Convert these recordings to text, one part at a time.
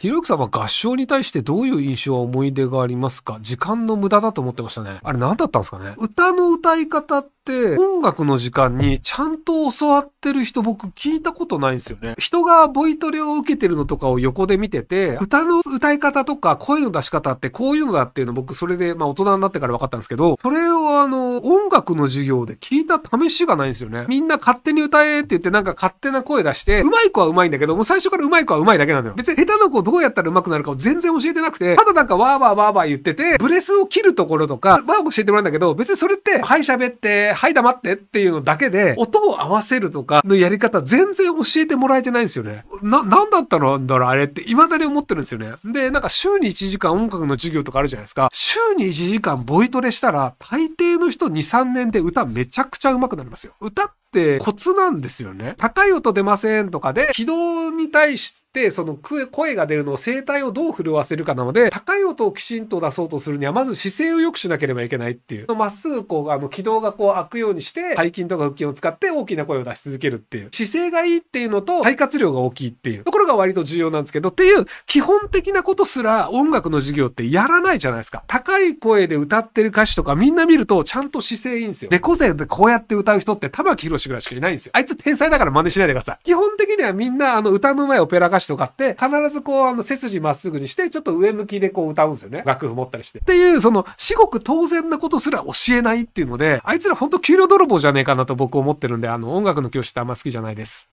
ひろゆきさんは合唱に対してどういう印象、は思い出がありますか時間の無駄だと思ってましたね。あれ何だったんですかね歌の歌い方って、音楽の時間にちゃんと教わってる人僕聞いたことないんですよね。人がボイトレを受けてるのとかを横で見てて、歌の歌い方とか声の出し方ってこういうのだっていうの僕それで、まあ大人になってから分かったんですけど、それをあの、音楽の授業で聞いた試しがないんですよね。みんな勝手に歌えって言ってなんか勝手な声出して、上手い子は上手いんだけど、もう最初から上手い子は上手いだけなんだよ。別に下手な子どうやったら上手くなるかを全然教えてなくて、ただなんかわーわーわーわー言ってて、ブレスを切るところとか、まあ教えてもらうんだけど、別にそれって、はい喋って、はい黙ってっていうのだけで、音を合わせるとかのやり方全然教えてもらえてないんですよね。な、なんだったのだろあれって、未だに思ってるんですよね。で、なんか週に1時間音楽の授業とかあるじゃないですか。週に1時間ボイトレしたら、大抵の人2、3年で歌めちゃくちゃ上手くなりますよ。歌ってコツなんですよね。高い音出ませんとかで、軌道に対して、その声が出るルの声帯をどう震わせるかなので、高い音をきちんと出そうとするには、まず姿勢を良くしなければいけないっていう。まっすぐこう、あの、軌道がこう開くようにして、背筋とか腹筋を使って大きな声を出し続けるっていう。姿勢がいいっていうのと、肺活量が大きいっていうところが割と重要なんですけど、っていう基本的なことすら音楽の授業ってやらないじゃないですか。高い声で歌ってる歌詞とかみんな見ると、ちゃんと姿勢いいんですよ。で、個性でこうやって歌う人って玉木宏ぐらいしかいないんですよ。あいつ天才だから真似しないでください。基本的にはみんなあの歌の前オペラ歌詞とかって、必ずこう、あの背筋まっすぐにして、ちょっと上向きでこう歌うんですよね。楽譜持ったりして。っていう、その、至極当然なことすら教えないっていうので、あいつらほんと給料泥棒じゃねえかなと僕思ってるんで、あの、音楽の教師ってあんま好きじゃないです。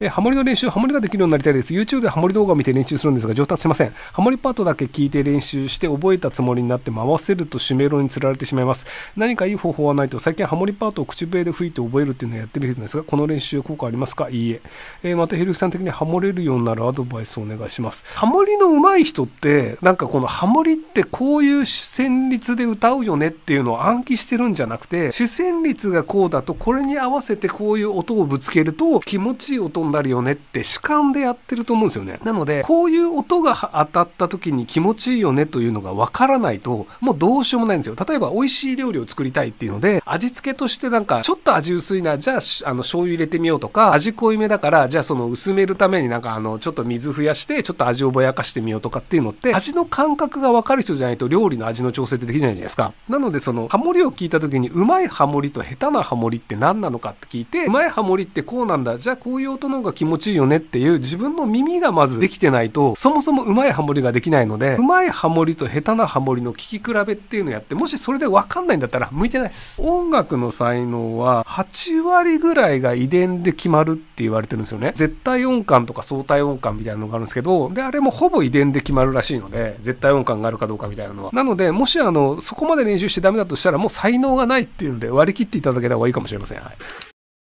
えハモリの練習、ハモリができるようになりたいです。YouTube でハモリ動画を見て練習するんですが上達しません。ハモリパートだけ聞いて練習して覚えたつもりになって回せるとシメロに釣られてしまいます。何かいい方法はないと、最近ハモリパートを口笛で吹いて覚えるっていうのをやってみるんですが、この練習効果ありますかいいえ。えー、また、ひるゆきさん的にハモれるようになるアドバイスをお願いします。ハモリの上手い人って、なんかこのハモリってこういう旋律で歌うよねっていうのを暗記してるんじゃなくて、主旋律がこうだと、これに合わせてこういう音をぶつけると気持ちいい音んなりよねって主観でやってると思うんですよね。なので、こういう音が当たった時に気持ちいいよねというのがわからないと、もうどうしようもないんですよ。例えば、美味しい料理を作りたいっていうので、味付けとしてなんか、ちょっと味薄いな、じゃあ、あの、醤油入れてみようとか、味濃いめだから、じゃあその薄めるためになんかあの、ちょっと水増やして、ちょっと味をぼやかしてみようとかっていうのって、味の感覚がわかる人じゃないと料理の味の調整ってできないじゃないですか。なので、その、ハモリを聞いた時に、うまいハモリと下手なハモリって何なのかって聞いて、うまいハモリってこうなんだ、じゃあこういう音の方が気持ちいいよねっていう自分の耳がまずできてないとそもそもうまいハモリができないのでうまいハモリと下手なハモリの聴き比べっていうのをやってもしそれで分かんないんだったら向いてないです音楽の才能は8割ぐらいが遺伝で決まるって言われてるんですよね絶対音感とか相対音感みたいなのがあるんですけどであれもほぼ遺伝で決まるらしいので絶対音感があるかどうかみたいなのはなのでもしあのそこまで練習してダメだとしたらもう才能がないっていうので割り切っていただけた方がいいかもしれません、はい